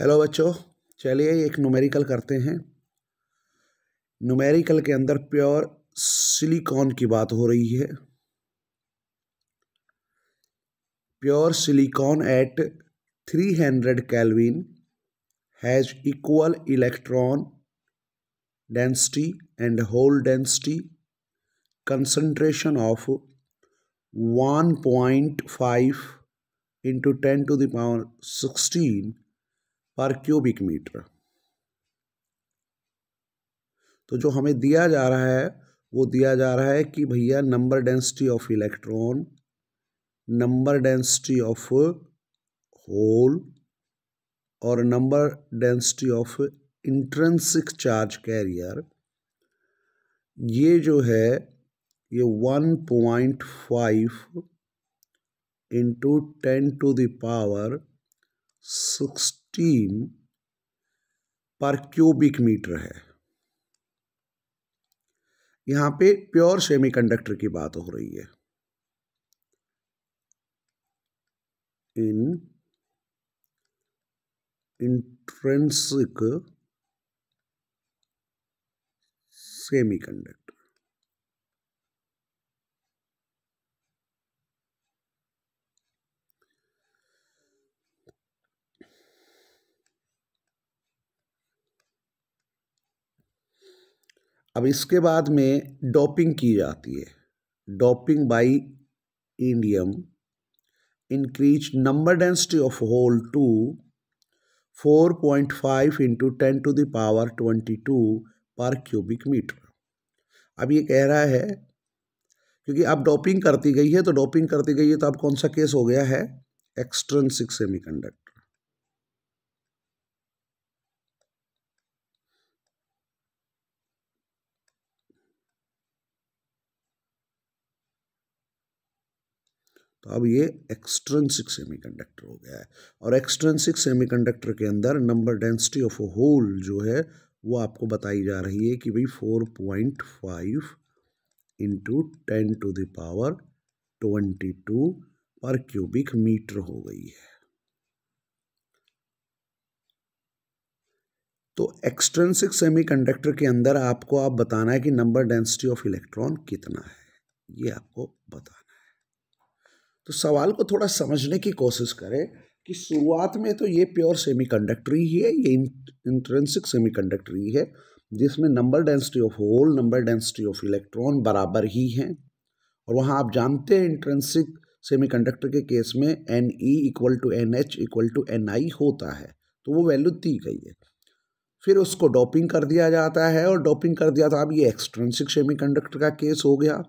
hello बच्चों चलिए एक नुमेरिकल करते हैं नुमेरिकल के अंदर प्योर सिलिकॉन की बात हो रही है pure silicon at 300 kelvin has equal electron density and hole density concentration of 1.5 point five into ten to the power sixteen per cubic metre तो जो हमें दिया जा रहा है वो दिया जा रहा है कि भैया number density of electron number density of hole और number density of intrinsic charge carrier ये जो है ये one point five into ten to the power sixteen per cubic metre है यहां पे प्योर सेमीकंडक्टर की बात हो रही है इन इंट्रेंसिक सेमीकंडक्टर अब इसके बाद में डोपिंग की जाती है doping by indium increase number density of hole to 4.5 into ten to the power twenty two per cubic metre अब ये कह रहा है क्योंकि अब डोपिंग करती गई है तो डोपिंग करती गई है तो अब कौन सा केस हो गया है एक्सट्रेंसिक सेमीकंडक्टर तो अब ये एक्सट्रेंसिक सेमीकंडक्टर हो गया है और एक्सट्रेंसिक सेमीकंडक्टर के अंदर number density of a hole जो है वो आपको बताई जा रही है कि भाई four point five into ten to the power twenty two per cubic metre हो गई है तो एक्सट्रेंसिक सेमीकंडक्टर के अंदर आपको आप बताना है कि नंबर डेंसिटी ऑफ इलेक्ट्रॉन कितना है ये आपको बताना तो सवाल को थोड़ा समझने की कोशिश करें कि शुरुआत में तो ये प्योर सेमीकंडक्टर ही है ये इंट्रेंसिक सेमीकंडक्टर ही है जिसमें number density of hole number density of electron बराबर ही हैं और वहाँ आप जानते हैं इंट्रेंसिक सेमीकंडक्टर के केस में N E equal to N H equal to N I होता है तो वो वैल्यू दी गई है फिर उसको डोपिंग कर दिया जाता है और डोपिंग कर दिया तो अब ये एक्सट्रेंसिक सेमी का केस हो गया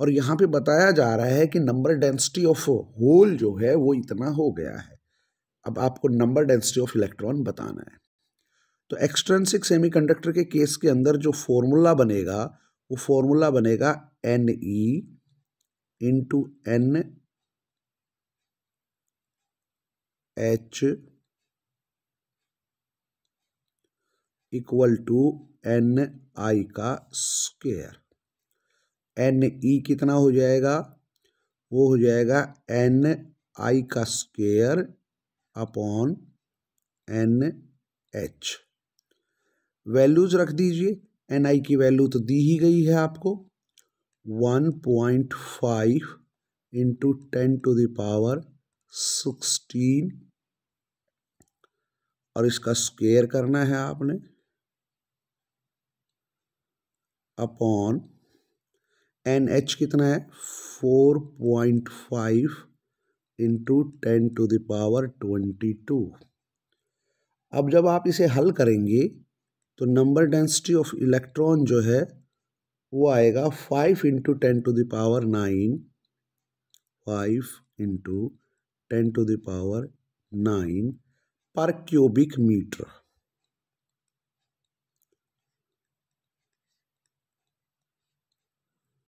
और यहाँ पे बताया जा रहा है कि नंबर डेंसिटी ऑफ होल जो है वो इतना हो गया है अब आपको नंबर डेंसिटी ऑफ इलेक्ट्रॉन बताना है तो एक्सट्रेंसिक सेमीकंडक्टर के केस के अंदर जो फॉर्मूला बनेगा वो फॉर्मूला बनेगा N E into N H equal to N I का स्क्वेयर एन ई कितना हो जाएगा वो हो जाएगा एन आई का square upon N H values रख दीजिए एन आई की वैल्यू तो दी ही गई है आपको one point five into ten to the power sixteen और इसका स्क्वेयर करना है आपने अपॉन एन एच कितना है four point five into ten to the power twenty two अब जब आप इसे हल करेंगे तो नंबर डेंसिटी ऑफ इलेक्ट्रॉन जो है वो आएगा five into ten to the power nine five into ten to the power nine per cubic metre